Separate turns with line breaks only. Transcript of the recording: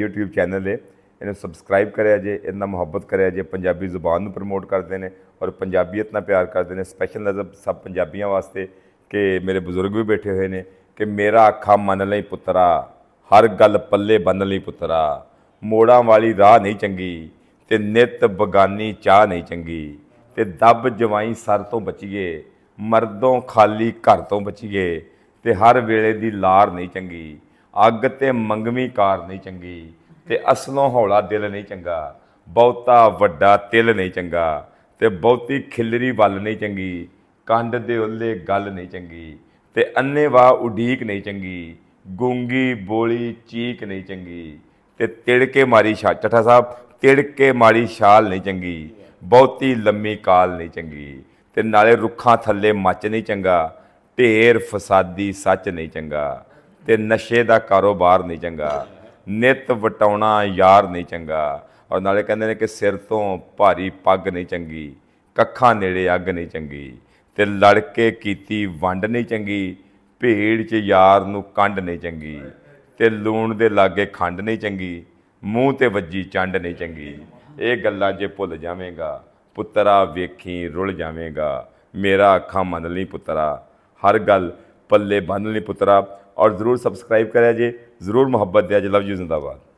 YouTube channel ਹੈ ਇਹਨੂੰ subscribe ਕਰਿਆ ਜੇ ਇਹਨਾਂ ਮੁਹੱਬਤ ਕਰਿਆ ਜੇ ਪੰਜਾਬੀ ਜ਼ੁਬਾਨ ਨੂੰ ਪ੍ਰਮੋਟ ਕਰਦੇ ਨੇ ਔਰ ਪੰਜਾਬੀਅਤ ਨਾਲ ਪਿਆਰ ਕਰਦੇ ਨੇ ਸਪੈਸ਼ਲ ਨਜ਼ਰ ਸਭ ਪੰਜਾਬੀਆਂ ਵਾਸਤੇ ਕਿ ਮੇਰੇ ਬਜ਼ੁਰਗ ਵੀ ਬੈਠੇ ਹੋਏ ਨੇ ਕਿ ਮੇਰਾ ਅੱਖਾਂ ਮੰਨ ਲਈ ਪੁੱਤਰਾ ਹਰ ਗੱਲ ਪੱਲੇ ਬੰਨ ਲਈ ਪੁੱਤਰਾ ਮੋੜਾਂ ਵਾਲੀ ਰਾਹ ਨਹੀਂ ਚੰਗੀ ਤੇ ਨਿਤ ਬਗਾਨੀ ਚਾਹ ਨਹੀਂ ਚੰਗੀ ਤੇ ਦੱਬ ਜਵਾਈ ਸਰ ਤੋਂ ਬਚੀਏ ਮਰਦੋਂ ਖਾਲੀ ਘਰ ਤੋਂ ਬਚੀਏ ਤੇ ਹਰ ਵੇਲੇ ਦੀ ਲਾਰ ਨਹੀਂ ਚੰਗੀ ਅੱਗ ਤੇ ਮੰਗਵੀਂ ਕਾਰ ਨਹੀਂ ਚੰਗੀ ਤੇ ਅਸਲੋਂ ਹੌਲਾ ਦਿਲ ਨਹੀਂ ਚੰਗਾ ਬਹੁਤਾ ਵੱਡਾ ਤਿਲ ਨਹੀਂ ਚੰਗਾ ਤੇ ਬਹੁਤੀ ਖਿਲਰੀ ਵੱਲ ਨਹੀਂ ਚੰਗੀ ਕੰਡ ਦੇ ਉੱਲੇ ਗੱਲ ਨਹੀਂ ਚੰਗੀ ਤੇ ਅੰਨੇ ਵਾ ਉਡੀਕ ਨਹੀਂ ਚੰਗੀ ਗੂੰਗੀ ਬੋਲੀ ਚੀਕ ਨਹੀਂ ਚੰਗੀ ਤੇ ਤਿੜਕੇ ਮਾਰੀ ਛਾ ਚਟਾ ਸਾਹਿਬ ਤਿੜਕੇ ਮਾਰੀ ਛਾਲ ਨਹੀਂ ਚੰਗੀ ਬਹੁਤੀ ਲੰਮੀ ਕਾਲ ਨਹੀਂ ਚੰਗੀ ਤੇ ਨਾਲੇ ਰੁੱਖਾਂ ਥੱਲੇ ਮੱਚ ਨਹੀਂ ਚੰਗਾ ਢੇਰ ਫਸਾਦੀ ਸੱਚ ਨਹੀਂ ਚੰਗਾ ਤੇ ਨਸ਼ੇ ਦਾ ਕਾਰੋਬਾਰ ਨਹੀਂ ਚੰਗਾ ਨਿਤ ਵਟਾਉਣਾ ਯਾਰ ਨਹੀਂ ਚੰਗਾ ਔਰ ਨਾਲੇ ਕਹਿੰਦੇ ਨੇ ਕਿ ਸਿਰ ਤੋਂ ਭਾਰੀ ਪੱਗ ਨਹੀਂ ਚੰਗੀ ਕੱਖਾਂ ਨੇੜੇ ਅੱਗ ਨਹੀਂ ਚੰਗੀ ਤੇ ਲੜ ਕੇ ਕੀਤੀ ਵੰਡ ਨਹੀਂ ਚੰਗੀ ਭੇੜ 'ਚ ਯਾਰ ਨੂੰ ਕੰਡ ਨਹੀਂ ਚੰਗੀ ਤੇ ਲੂਣ ਦੇ ਲਾਗੇ ਖੰਡ ਨਹੀਂ ਚੰਗੀ ਮੂੰਹ ਤੇ ਵੱਜੀ ਚੰਡ ਨਹੀਂ ਚੰਗੀ ਇਹ ਗੱਲਾਂ ਜੇ ਭੁੱਲ ਜਾਵੇਂਗਾ ਪੁੱਤਰਾ ਵੇਖੀ ਰੁੱਲ ਜਾਵੇਂਗਾ ਮੇਰਾ ਅੱਖਾਂ ਮੰਨ ਲਈ ਪੁੱਤਰਾ ਹਰ ਗੱਲ ਪੱਲੇ ਬੰਨ ਲਈ ਪੁੱਤਰਾ ਔਰ ਜ਼ਰੂਰ ਸਬਸਕ੍ਰਾਈਬ ਕਰਿਆ ਜੇ ਜ਼ਰੂਰ ਮੁਹੱਬਤ ਦਿਆ ਜੇ ਲਵ ਯੂ ਜ਼ਿੰਦਾਬਾਦ